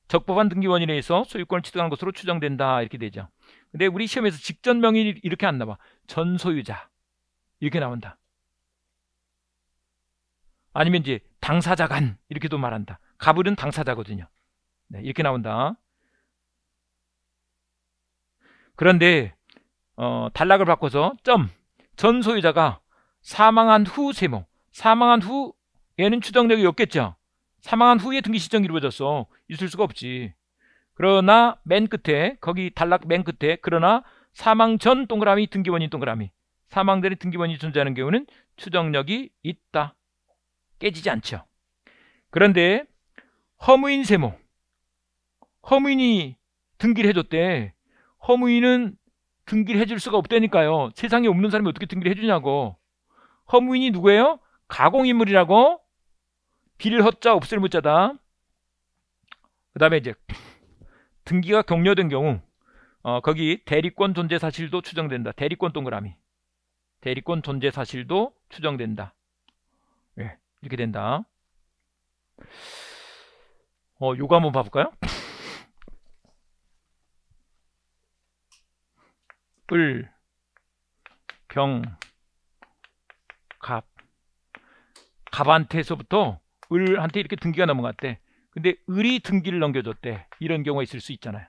적법한 등기원인에 의해서 소유권을 취득한 것으로 추정된다 이렇게 되죠. 근데 우리 시험에서 직전 명의 이렇게 안 나와. 전 소유자 이렇게 나온다. 아니면 이제 당사자 간 이렇게도 말한다. 가불은 당사자거든요. 네, 이렇게 나온다. 그런데 어, 단락을 바꿔서 점 전 소유자가 사망한 후 세모 사망한 후에는 추정력이 없겠죠. 사망한 후에 등기 시정이 이루어졌어. 있을 수가 없지. 그러나 맨 끝에 거기 단락 맨 끝에 그러나 사망 전 동그라미 등기원인 동그라미 사망 전에 등기원이 존재하는 경우는 추정력이 있다. 깨지지 않죠. 그런데 허무인 세모, 허무인이 등기를 해줬대. 허무인은 등기를 해줄 수가 없다니까요. 세상에 없는 사람이 어떻게 등기를 해주냐고. 허무인이 누구예요? 가공인물이라고. 비를 헛자 없을 무자다. 그 다음에 이제 등기가 격려된 경우 어, 거기 대리권 존재 사실도 추정된다. 대리권 동그라미. 대리권 존재 사실도 추정된다. 이렇게 된다. 어, 요거 한번 봐볼까요? 을, 병, 갑. 갑한테서부터 을한테 이렇게 등기가 넘어갔대. 근데 을이 등기를 넘겨줬대. 이런 경우가 있을 수 있잖아요.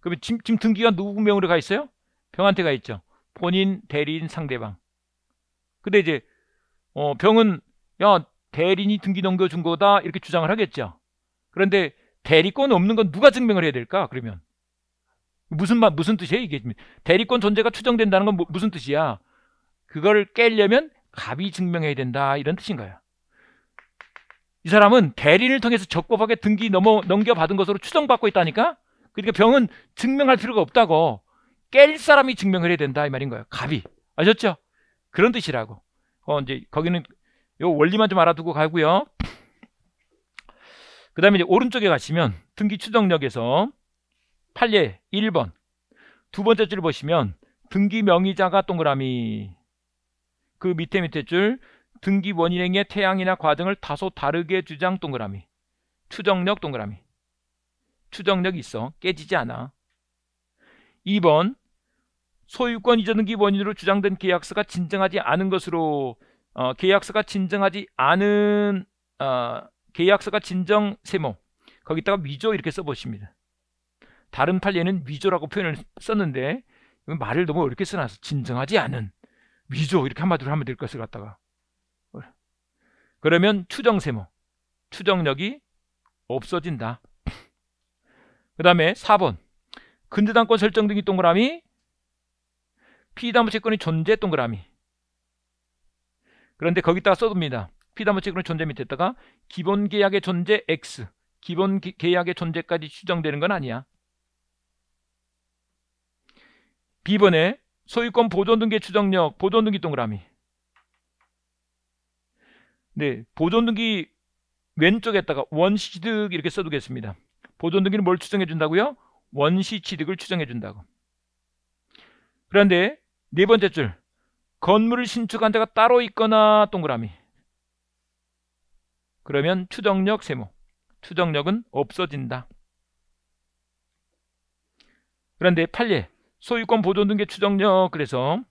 그러면 지금, 지금 등기가 누구 명으로 가 있어요? 병한테 가 있죠. 본인, 대리인, 상대방. 근데 이제 어, 병은 야 대리인이 등기 넘겨준 거다 이렇게 주장을 하겠죠. 그런데 대리권 없는 건 누가 증명을 해야 될까? 그러면 무슨 말 무슨 뜻이에요 이게 대리권 존재가 추정된다는 건 뭐, 무슨 뜻이야? 그걸 깨려면 갑이 증명해야 된다 이런 뜻인가요? 이 사람은 대리를 통해서 적법하게 등기 넘어, 넘겨받은 것으로 추정받고 있다니까? 그러니까 병은 증명할 필요가 없다고 깰 사람이 증명을 해야 된다 이 말인 거예요 갑이 아셨죠? 그런 뜻이라고 어, 이제 거기는 요 원리만 좀 알아두고 가고요. 그 다음에 이제 오른쪽에 가시면 등기 추정력에서 판례 1번 두 번째 줄 보시면 등기 명의자가 동그라미 그 밑에 밑에 줄 등기 원인행의 태양이나 과정을 다소 다르게 주장 동그라미 추정력 동그라미 추정력 이 있어 깨지지 않아 2번 소유권 이전 등기 원인으로 주장된 계약서가 진정하지 않은 것으로 어, 계약서가 진정하지 않은 어, 계약서가 진정 세모 거기다가 위조 이렇게 써보십니다. 다른 판례는 위조라고 표현을 썼는데 말을 너무 어렵게 써놔서 진정하지 않은 위조 이렇게 한마디로 하면 될 것을 갖다가 그러면 추정 세모 추정력이 없어진다. 그 다음에 4번 근저당권 설정 등이 동그라미 피담보 채권이 존재 동그라미 그런데 거기다가 써둡니다. 피다모체크론 존재 밑에다가 기본 계약의 존재 X 기본 기, 계약의 존재까지 추정되는 건 아니야. B번에 소유권 보존등기 추정력 보존등기 동그라미 네, 보존등기 왼쪽에다가 원시취득 이렇게 써두겠습니다. 보존등기는 뭘 추정해준다고요? 원시취득을 추정해준다고. 그런데 네 번째 줄 건물을 신축한 데가 따로 있거나 동그라미. 그러면 추정력 세모. 추정력은 없어진다. 그런데 8례 소유권 보존 등기 추정력 그래서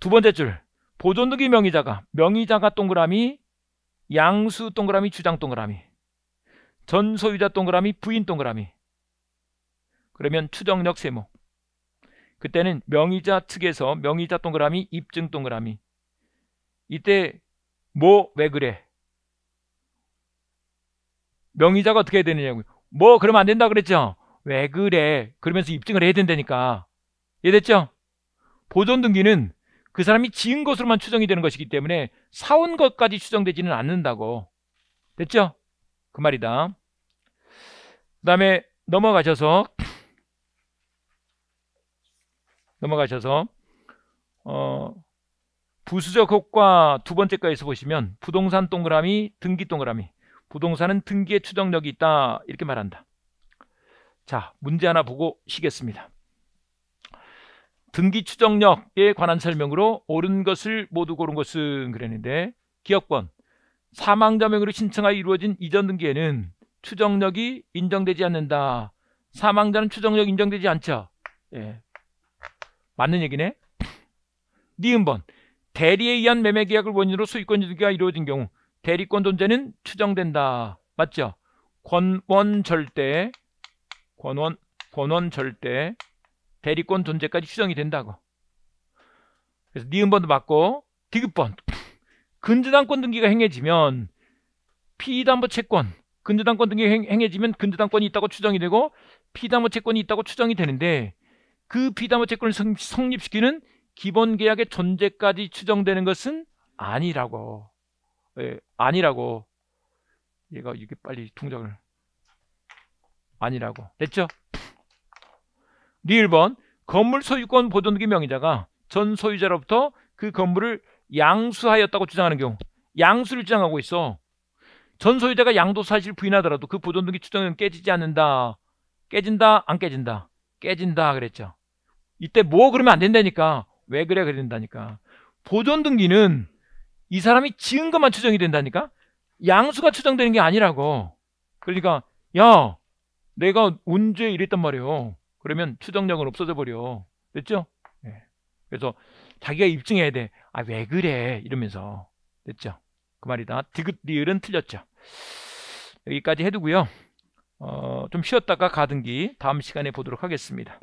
두 번째 줄 보존 등기 명의자가 명의자가 동그라미 양수 동그라미 주장 동그라미 전 소유자 동그라미 부인 동그라미 그러면 추정력 세모 그때는 명의자 측에서 명의자 동그라미, 입증 동그라미. 이때 뭐 왜 그래? 명의자가 어떻게 해야 되느냐고요. 뭐 그러면 안 된다 그랬죠? 왜 그래? 그러면서 입증을 해야 된다니까. 이해됐죠? 보존 등기는 그 사람이 지은 것으로만 추정이 되는 것이기 때문에 사온 것까지 추정되지는 않는다고. 됐죠? 그 말이다. 그 다음에 넘어가셔서 넘어가셔서 어, 부수적 효과 두 번째 가에서 보시면 부동산 동그라미, 등기 동그라미 부동산은 등기의 추정력이 있다 이렇게 말한다. 자 문제 하나 보고 쉬겠습니다. 등기 추정력에 관한 설명으로 옳은 것을 모두 고른 것은 그랬는데 기업권 사망자명으로 신청하여 이루어진 이전 등기에는 추정력이 인정되지 않는다. 사망자는 추정력 인정되지 않죠. 예, 맞는 얘기네. 니은 번 대리에 의한 매매 계약을 원인으로 수익권이기가 이루어진 경우 대리권 존재는 추정된다. 맞죠? 권원 절대 권원 권원 절대 대리권 존재까지 추정이 된다고. 그래서 니은 번도 맞고 디귿번 근저당권 등기가 행해지면 피담보 채권 근저당권 등기 가 행해지면 근저당권이 있다고 추정이 되고 피담보 채권이 있다고 추정이 되는데 그 비담화 채권을 성립시키는 기본 계약의 존재까지 추정되는 것은 아니라고. 예, 아니라고. 얘가 이게 빨리 통장을 아니라고. 됐죠? 리 1번 건물 소유권 보존등기 명의자가 전 소유자로부터 그 건물을 양수하였다고 주장하는 경우 양수를 주장하고 있어. 전 소유자가 양도 사실 부인하더라도 그 보존등기 추정은 깨지지 않는다. 깨진다 안 깨진다. 깨진다 그랬죠. 이때 뭐 그러면 안 된다니까. 왜 그래 그랬다니까 보존 등기는 이 사람이 지은 것만 추정이 된다니까. 양수가 추정되는 게 아니라고. 그러니까 야 내가 언제 이랬단 말이에요. 그러면 추정력은 없어져 버려. 됐죠? 네. 그래서 자기가 입증해야 돼. 아 왜 그래 이러면서 됐죠? 그 말이다. 디귿 리을은 틀렸죠. 여기까지 해두고요. 어, 좀 쉬었다가 가든기 다음 시간에 보도록 하겠습니다.